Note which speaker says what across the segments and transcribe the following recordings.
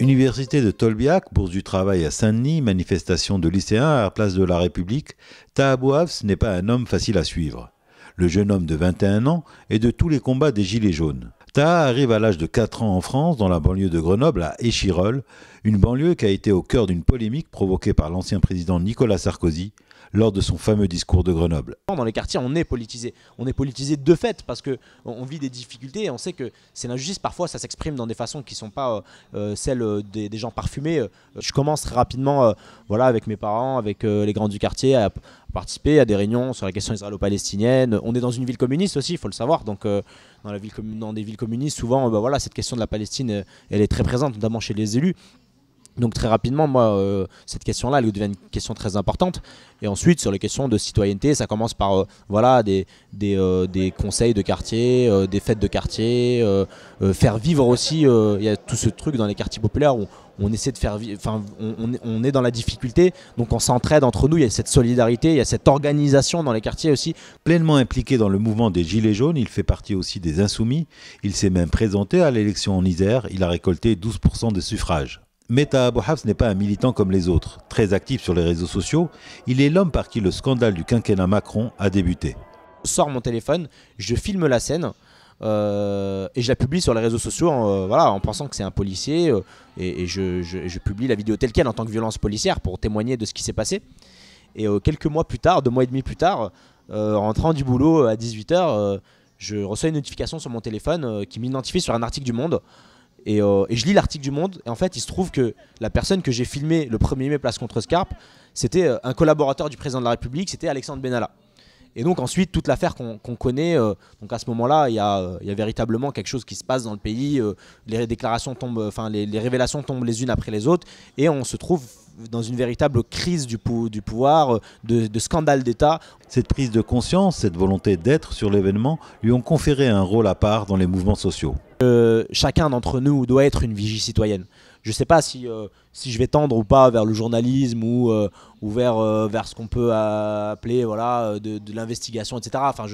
Speaker 1: Université de Tolbiac, bourse du travail à Saint-Denis, manifestation de lycéens à la place de la République, ce n'est pas un homme facile à suivre. Le jeune homme de 21 ans est de tous les combats des Gilets jaunes. Ta arrive à l'âge de 4 ans en France, dans la banlieue de Grenoble, à Échirolles, une banlieue qui a été au cœur d'une polémique provoquée par l'ancien président Nicolas Sarkozy lors de son fameux discours de Grenoble.
Speaker 2: Dans les quartiers, on est politisé. On est politisé de fait parce que on vit des difficultés et on sait que c'est l'injustice. Parfois, ça s'exprime dans des façons qui ne sont pas euh, euh, celles euh, des, gens parfumés. Je commence rapidement, voilà, avec mes parents, avec les grands du quartier, à, participer à des réunions sur la question israélo-palestinienne. On est dans une ville communiste aussi, il faut le savoir. Donc, euh, dans, la ville, dans des villes communistes, souvent, euh, bah, voilà, cette question de la Palestine, euh, elle est très présente, notamment chez les élus. Donc très rapidement, moi, euh, cette question-là, elle devient une question très importante. Et ensuite, sur les questions de citoyenneté, ça commence par euh, voilà, des, euh, des, conseils de quartier, des fêtes de quartier, faire vivre aussi, il y a tout ce truc dans les quartiers populaires où on essaie de faire vivre, enfin, on, est dans la difficulté, donc on s'entraide entre nous, il y a cette solidarité, il y a cette organisation dans les quartiers aussi. Pleinement impliqué dans le mouvement des
Speaker 1: Gilets jaunes, il fait partie aussi des Insoumis, il s'est même présenté à l'élection en Isère, il a récolté 12% de suffrages. Meta Abouhafs n'est pas un militant comme les autres. Très actif sur les réseaux sociaux, il est l'homme par qui le scandale du quinquennat Macron a débuté.
Speaker 2: Je sors mon téléphone, je filme la scène. Euh, et je la publie sur les réseaux sociaux euh, voilà, en pensant que c'est un policier euh, et, je, je, publie la vidéo telle qu'elle en tant que violence policière pour témoigner de ce qui s'est passé. Et quelques mois plus tard, deux mois et demi plus tard, en rentrant du boulot à 18h, je reçois une notification sur mon téléphone qui m'identifie sur un article du Monde euh, et, je lis l'article du Monde, et en fait, il se trouve que la personne que j'ai filmé le 1er mai Place contre Scarpe, c'était euh, un collaborateur du président de la République, c'était Alexandre Benalla. Et donc ensuite, toute l'affaire qu'on connaît, euh, donc à ce moment-là, il y, a véritablement quelque chose qui se passe dans le pays, les déclarations tombent, enfin les révélations tombent les unes après les autres, et on se trouve dans une véritable crise du, du pouvoir, euh, de, scandale d'État. Cette prise de conscience, cette volonté d'être sur l'événement,
Speaker 1: lui ont conféré un rôle à part dans les mouvements sociaux.
Speaker 2: Euh, chacun d'entre nous doit être une vigie citoyenne. Je ne sais pas si, euh, si je vais tendre ou pas vers le journalisme ou, vers, ce qu'on peut appeler voilà, de, l'investigation, etc. Enfin,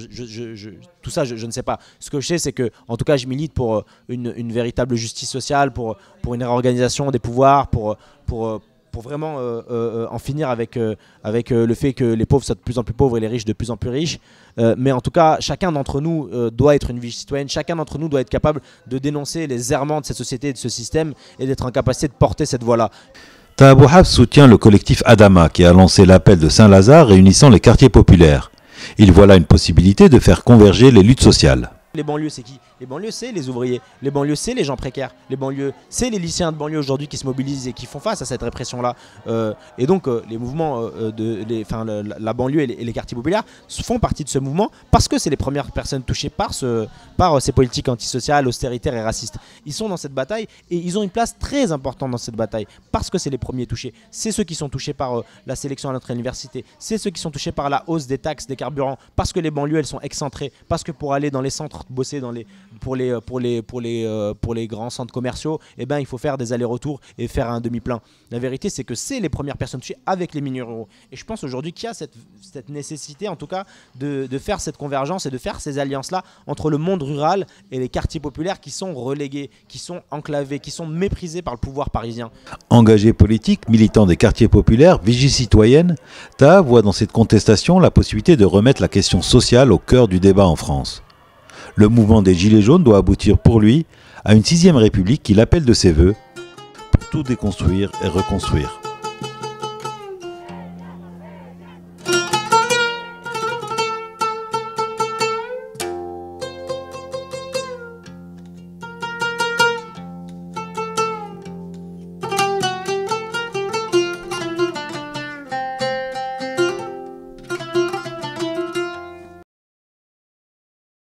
Speaker 2: tout ça, je, ne sais pas. Ce que je sais, c'est que, en tout cas, je milite pour une, une, véritable justice sociale, pour, pour une réorganisation des pouvoirs, pour, pour pour vraiment euh, euh, euh, en finir avec, avec le fait que les pauvres soient de plus en plus pauvres et les riches de plus en plus riches. mais en tout cas, chacun d'entre nous doit être une vie citoyenne, chacun d'entre nous doit être capable de dénoncer les errements de cette société et de ce système et d'être en capacité de porter cette voix-là.
Speaker 1: Tahabouhab soutient le collectif Adama qui a lancé l'appel de Saint-Lazare réunissant les quartiers populaires. Il voit là une possibilité de faire converger les luttes sociales.
Speaker 2: Les banlieues, c'est qui les banlieues, c'est les ouvriers. Les banlieues, c'est les gens précaires. Les banlieues, c'est les lycéens de banlieue aujourd'hui qui se mobilisent et qui font face à cette répression-là. Euh, et donc, euh, les mouvements euh, de les, la, banlieue et les, quartiers populaires font partie de ce mouvement parce que c'est les premières personnes touchées par, ce, par ces politiques antisociales, austéritaires et racistes. Ils sont dans cette bataille et ils ont une place très importante dans cette bataille parce que c'est les premiers touchés. C'est ceux qui sont touchés par la sélection à notre université. C'est ceux qui sont touchés par la hausse des taxes, des carburants. Parce que les banlieues, elles sont excentrées. Parce que pour aller dans les centres, bosser dans les euh, euh, pour les, grands centres commerciaux, eh ben, il faut faire des allers-retours et faire un demi-plein. La vérité, c'est que c'est les premières personnes touchées avec les mini-ruraux. Et je pense aujourd'hui qu'il y a cette, nécessité, en tout cas, de, de, faire cette convergence et de faire ces alliances-là entre le monde rural et les quartiers populaires qui sont relégués, qui sont enclavés, qui sont méprisés par le pouvoir parisien.
Speaker 1: Engagé politique, militant des quartiers populaires, vigie citoyenne, Ta voit dans cette contestation la possibilité de remettre la question sociale au cœur du débat en France le mouvement des Gilets jaunes doit aboutir pour lui à une sixième république qu'il appelle de ses voeux pour tout déconstruire et reconstruire.